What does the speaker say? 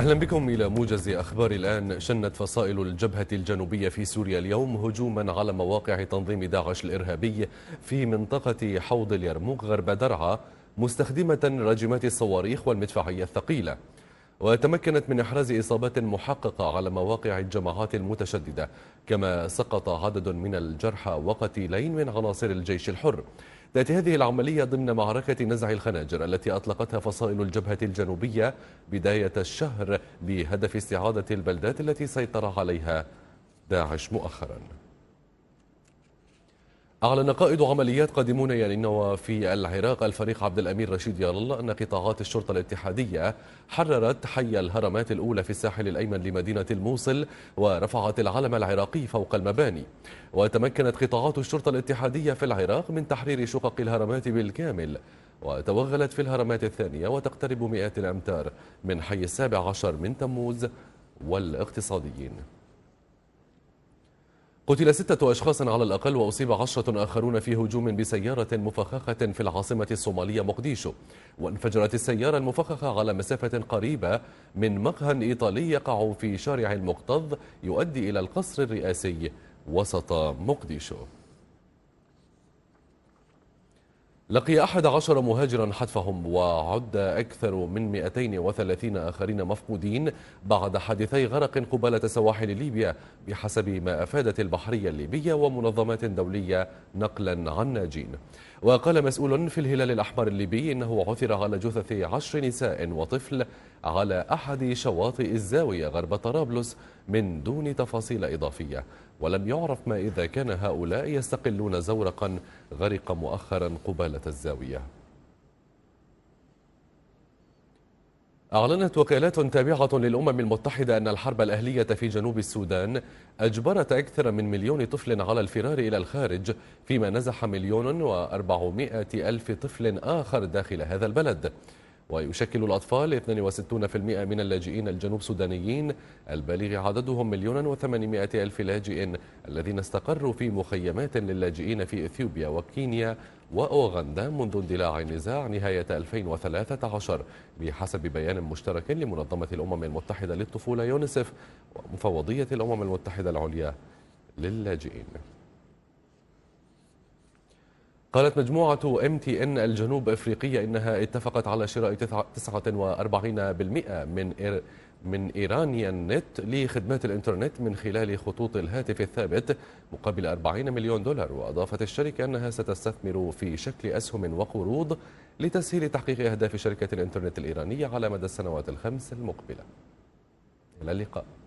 أهلا بكم إلى موجز أخبار الآن شنت فصائل الجبهة الجنوبية في سوريا اليوم هجوما على مواقع تنظيم داعش الإرهابي في منطقة حوض اليرموك غرب درعا مستخدمة راجمات الصواريخ والمدفعية الثقيلة وتمكنت من إحراز إصابات محققة على مواقع الجماعات المتشددة كما سقط عدد من الجرحى وقتيلين من عناصر الجيش الحر ذات هذه العملية ضمن معركة نزع الخناجر التي أطلقتها فصائل الجبهة الجنوبية بداية الشهر بهدف استعادة البلدات التي سيطر عليها داعش مؤخراً أعلن قائد عمليات قادمون يناير يعني في العراق الفريق عبد الأمير رشيد يالله أن قطاعات الشرطة الاتحادية حررت حي الهرمات الأولى في الساحل الأيمن لمدينة الموصل ورفعت العلم العراقي فوق المباني وتمكنت قطاعات الشرطة الاتحادية في العراق من تحرير شقق الهرمات بالكامل وتوغلت في الهرمات الثانية وتقترب مئات الأمتار من حي السابع عشر من تموز والاقتصاديين قتل ستة أشخاص على الأقل وأصيب عشرة آخرون في هجوم بسيارة مفخخة في العاصمة الصومالية مقديشو وانفجرت السيارة المفخخة على مسافة قريبة من مقهى إيطالي يقع في شارع المقتض يؤدي إلى القصر الرئاسي وسط مقديشو لقي أحد عشر مهاجرا حتفهم وعد أكثر من 230 آخرين مفقودين بعد حادثي غرق قبالة سواحل ليبيا بحسب ما أفادت البحرية الليبية ومنظمات دولية نقلا عن ناجين وقال مسؤول في الهلال الأحمر الليبي إنه عثر على جثث عشر نساء وطفل على أحد شواطئ الزاوية غرب طرابلس من دون تفاصيل إضافية ولم يعرف ما إذا كان هؤلاء يستقلون زورقا غرق مؤخرا قبالة الزاوية أعلنت وكالات تابعة للأمم المتحدة أن الحرب الأهلية في جنوب السودان أجبرت أكثر من مليون طفل على الفرار إلى الخارج فيما نزح مليون وأربعمائة ألف طفل آخر داخل هذا البلد ويشكل الأطفال 62% من اللاجئين الجنوب سودانيين البالغ عددهم مليون وثمانمائة ألف لاجئ الذين استقروا في مخيمات للاجئين في إثيوبيا وكينيا وأوغندا منذ اندلاع النزاع نهاية 2013 بحسب بيان مشترك لمنظمة الأمم المتحدة للطفولة يونسف ومفوضية الأمم المتحدة العليا للاجئين قالت مجموعة ام تي ان الجنوب افريقية انها اتفقت على شراء 49% من إير من إيرانيا نت لخدمات الانترنت من خلال خطوط الهاتف الثابت مقابل 40 مليون دولار واضافت الشركة انها ستستثمر في شكل اسهم وقروض لتسهيل تحقيق اهداف شركة الانترنت الايرانية على مدى السنوات الخمس المقبلة الى اللقاء